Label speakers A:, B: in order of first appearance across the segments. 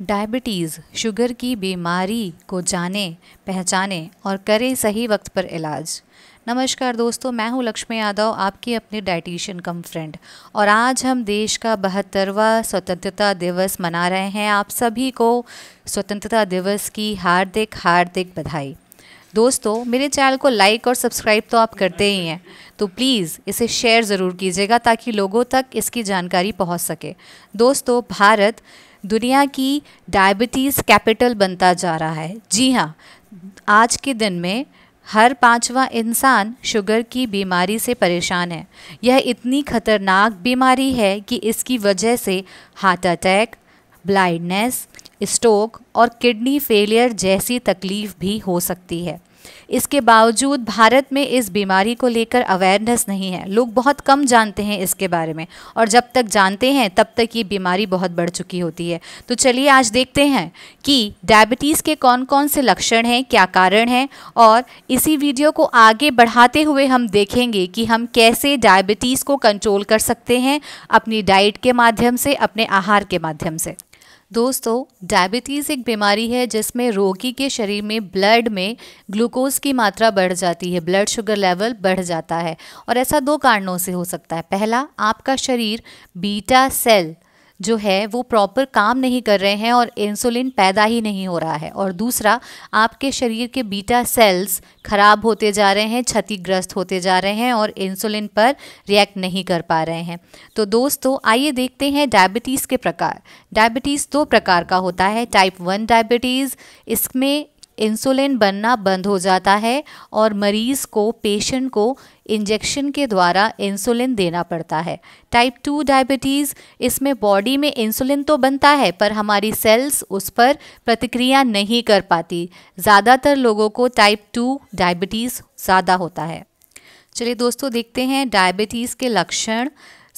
A: diabetes sugar की बीमारी को जाने पहचाने और करें सही वक्त पर इलाज नमस्कार दोस्तों मैं हूं लक्ष्मी यादव आपकी अपनी डाइटिशियन कम फ्रेंड और आज हम देश का बहत्तरवा स्वतंत्रता दिवस मना रहे हैं आप सभी को स्वतंत्रता दिवस की हार्दिक हार्दिक बधाई दोस्तों मेरे चैनल को लाइक और सब्सक्राइब तो आप करते ही हैं तो प्लीज़ इसे शेयर ज़रूर कीजिएगा ताकि लोगों तक इसकी जानकारी पहुंच सके दोस्तों भारत दुनिया की डायबिटीज़ कैपिटल बनता जा रहा है जी हाँ आज के दिन में हर पांचवा इंसान शुगर की बीमारी से परेशान है यह इतनी खतरनाक बीमारी है कि इसकी वजह से हार्ट अटैक ब्लाइंडनेस स्ट्रोक और किडनी फेलियर जैसी तकलीफ भी हो सकती है इसके बावजूद भारत में इस बीमारी को लेकर अवेयरनेस नहीं है लोग बहुत कम जानते हैं इसके बारे में और जब तक जानते हैं तब तक ये बीमारी बहुत बढ़ चुकी होती है तो चलिए आज देखते हैं कि डायबिटीज़ के कौन कौन से लक्षण हैं क्या कारण हैं और इसी वीडियो को आगे बढ़ाते हुए हम देखेंगे कि हम कैसे डायबिटीज़ को कंट्रोल कर सकते हैं अपनी डाइट के माध्यम से अपने आहार के माध्यम से दोस्तों डायबिटीज़ एक बीमारी है जिसमें रोगी के शरीर में ब्लड में ग्लूकोज की मात्रा बढ़ जाती है ब्लड शुगर लेवल बढ़ जाता है और ऐसा दो कारणों से हो सकता है पहला आपका शरीर बीटा सेल जो है वो प्रॉपर काम नहीं कर रहे हैं और इंसुलिन पैदा ही नहीं हो रहा है और दूसरा आपके शरीर के बीटा सेल्स ख़राब होते जा रहे हैं क्षतिग्रस्त होते जा रहे हैं और इंसुलिन पर रिएक्ट नहीं कर पा रहे हैं तो दोस्तों आइए देखते हैं डायबिटीज़ के प्रकार डायबिटीज़ दो प्रकार का होता है टाइप वन डायबिटीज़ इसमें इंसुलिन बनना बंद हो जाता है और मरीज़ को पेशेंट को इंजेक्शन के द्वारा इंसुलिन देना पड़ता है टाइप टू डायबिटीज़ इसमें बॉडी में इंसुलिन तो बनता है पर हमारी सेल्स उस पर प्रतिक्रिया नहीं कर पाती ज़्यादातर लोगों को टाइप टू डायबिटीज़ ज़्यादा होता है चलिए दोस्तों देखते हैं डायबिटीज़ के लक्षण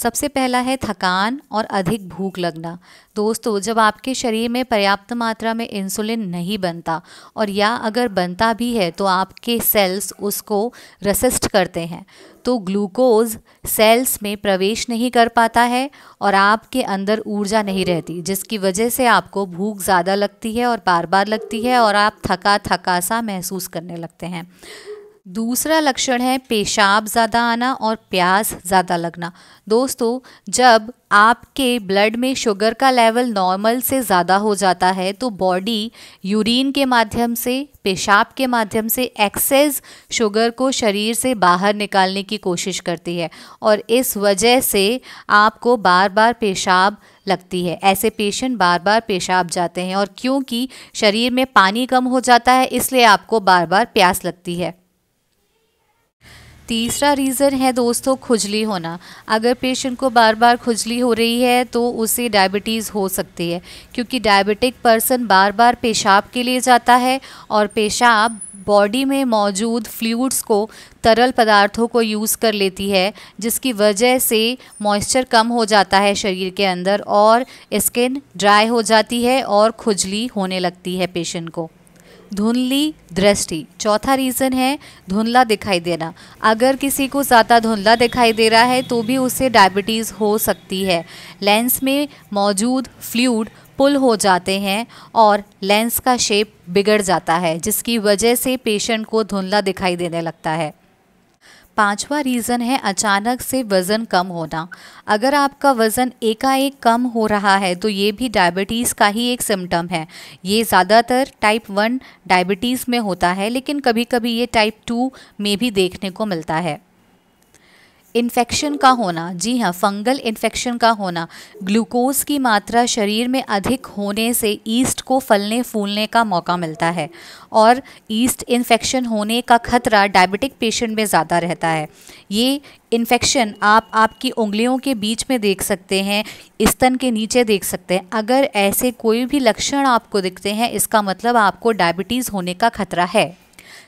A: सबसे पहला है थकान और अधिक भूख लगना दोस्तों जब आपके शरीर में पर्याप्त मात्रा में इंसुलिन नहीं बनता और या अगर बनता भी है तो आपके सेल्स उसको रसिस्ट करते हैं तो ग्लूकोज सेल्स में प्रवेश नहीं कर पाता है और आपके अंदर ऊर्जा नहीं रहती जिसकी वजह से आपको भूख ज़्यादा लगती है और बार बार लगती है और आप थका थका सा महसूस करने लगते हैं दूसरा लक्षण है पेशाब ज़्यादा आना और प्यास ज़्यादा लगना दोस्तों जब आपके ब्लड में शुगर का लेवल नॉर्मल से ज़्यादा हो जाता है तो बॉडी यूरिन के माध्यम से पेशाब के माध्यम से एक्सेस शुगर को शरीर से बाहर निकालने की कोशिश करती है और इस वजह से आपको बार बार पेशाब लगती है ऐसे पेशेंट बार बार पेशाब जाते हैं और क्योंकि शरीर में पानी कम हो जाता है इसलिए आपको बार बार प्यास लगती है तीसरा रीज़न है दोस्तों खुजली होना अगर पेशेंट को बार बार खुजली हो रही है तो उसे डायबिटीज़ हो सकती है क्योंकि डायबिटिक पर्सन बार बार पेशाब के लिए जाता है और पेशाब बॉडी में मौजूद फ्लूड्स को तरल पदार्थों को यूज़ कर लेती है जिसकी वजह से मॉइस्चर कम हो जाता है शरीर के अंदर और स्किन ड्राई हो जाती है और खुजली होने लगती है पेशेंट को धुंधली दृष्टि चौथा रीज़न है धुंधला दिखाई देना अगर किसी को ज़्यादा धुंधला दिखाई दे रहा है तो भी उसे डायबिटीज़ हो सकती है लेंस में मौजूद फ्लूड पुल हो जाते हैं और लेंस का शेप बिगड़ जाता है जिसकी वजह से पेशेंट को धुंधला दिखाई देने लगता है पांचवा रीज़न है अचानक से वज़न कम होना अगर आपका वज़न एकाएक कम हो रहा है तो ये भी डायबिटीज़ का ही एक सिम्टम है ये ज़्यादातर टाइप वन डायबिटीज़ में होता है लेकिन कभी कभी ये टाइप टू में भी देखने को मिलता है इन्फेक्शन का होना जी हाँ फंगल इन्फेक्शन का होना ग्लूकोज की मात्रा शरीर में अधिक होने से ईस्ट को फलने फूलने का मौका मिलता है और ईस्ट इन्फेक्शन होने का खतरा डायबिटिक पेशेंट में ज़्यादा रहता है ये इन्फेक्शन आप आपकी उंगलियों के बीच में देख सकते हैं स्तन के नीचे देख सकते हैं अगर ऐसे कोई भी लक्षण आपको दिखते हैं इसका मतलब आपको डायबिटीज़ होने का खतरा है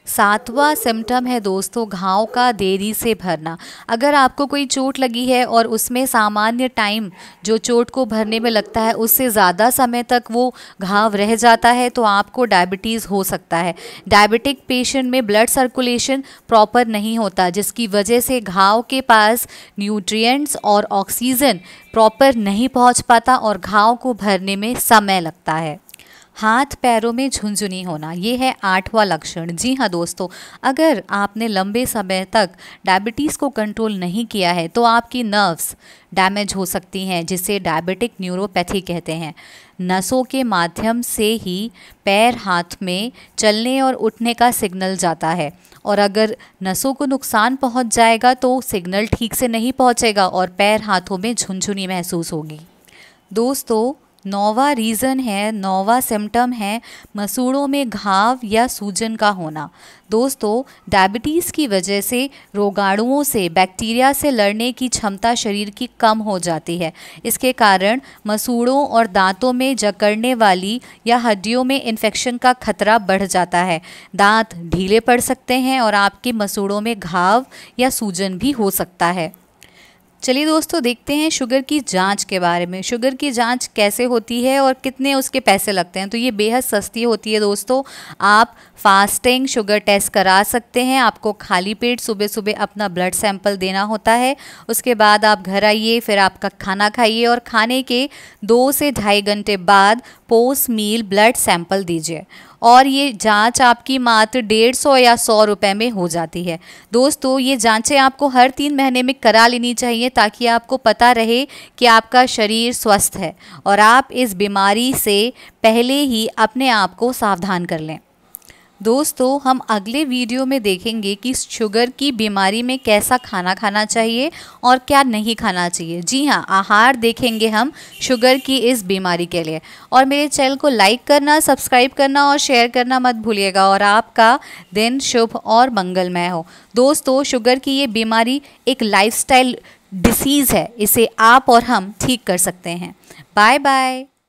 A: सातवां सिम्टम है दोस्तों घाव का देरी से भरना अगर आपको कोई चोट लगी है और उसमें सामान्य टाइम जो चोट को भरने में लगता है उससे ज़्यादा समय तक वो घाव रह जाता है तो आपको डायबिटीज़ हो सकता है डायबिटिक पेशेंट में ब्लड सर्कुलेशन प्रॉपर नहीं होता जिसकी वजह से घाव के पास न्यूट्रियट्स और ऑक्सीजन प्रॉपर नहीं पहुँच पाता और घाव को भरने में समय लगता है हाथ पैरों में झुंझुनी होना ये है आठवां लक्षण जी हाँ दोस्तों अगर आपने लंबे समय तक डायबिटीज़ को कंट्रोल नहीं किया है तो आपकी नर्व्स डैमेज हो सकती हैं जिसे डायबिटिक न्यूरोपैथी कहते हैं नसों के माध्यम से ही पैर हाथ में चलने और उठने का सिग्नल जाता है और अगर नसों को नुकसान पहुंच जाएगा तो सिग्नल ठीक से नहीं पहुंचेगा और पैर हाथों में झुनझुनी महसूस होगी दोस्तों नौवा रीज़न है नौवा सिम्टम है मसूड़ों में घाव या सूजन का होना दोस्तों डायबिटीज़ की वजह से रोगाणुओं से बैक्टीरिया से लड़ने की क्षमता शरीर की कम हो जाती है इसके कारण मसूड़ों और दांतों में जकड़ने वाली या हड्डियों में इन्फेक्शन का खतरा बढ़ जाता है दांत ढीले पड़ सकते हैं और आपके मसूड़ों में घाव या सूजन भी हो सकता है चलिए दोस्तों देखते हैं शुगर की जांच के बारे में शुगर की जांच कैसे होती है और कितने उसके पैसे लगते हैं तो ये बेहद सस्ती होती है दोस्तों आप फास्टिंग शुगर टेस्ट करा सकते हैं आपको खाली पेट सुबह सुबह अपना ब्लड सैंपल देना होता है उसके बाद आप घर आइए फिर आपका खाना खाइए और खाने के दो से ढाई घंटे बाद पोस्ट मील ब्लड सैंपल दीजिए और ये जांच आपकी मात्र डेढ़ सौ या सौ रुपये में हो जाती है दोस्तों ये जांचें आपको हर तीन महीने में करा लेनी चाहिए ताकि आपको पता रहे कि आपका शरीर स्वस्थ है और आप इस बीमारी से पहले ही अपने आप को सावधान कर लें दोस्तों हम अगले वीडियो में देखेंगे कि शुगर की बीमारी में कैसा खाना खाना चाहिए और क्या नहीं खाना चाहिए जी हाँ आहार देखेंगे हम शुगर की इस बीमारी के लिए और मेरे चैनल को लाइक करना सब्सक्राइब करना और शेयर करना मत भूलिएगा और आपका दिन शुभ और मंगलमय हो दोस्तों शुगर की ये बीमारी एक लाइफ डिसीज़ है इसे आप और हम ठीक कर सकते हैं बाय बाय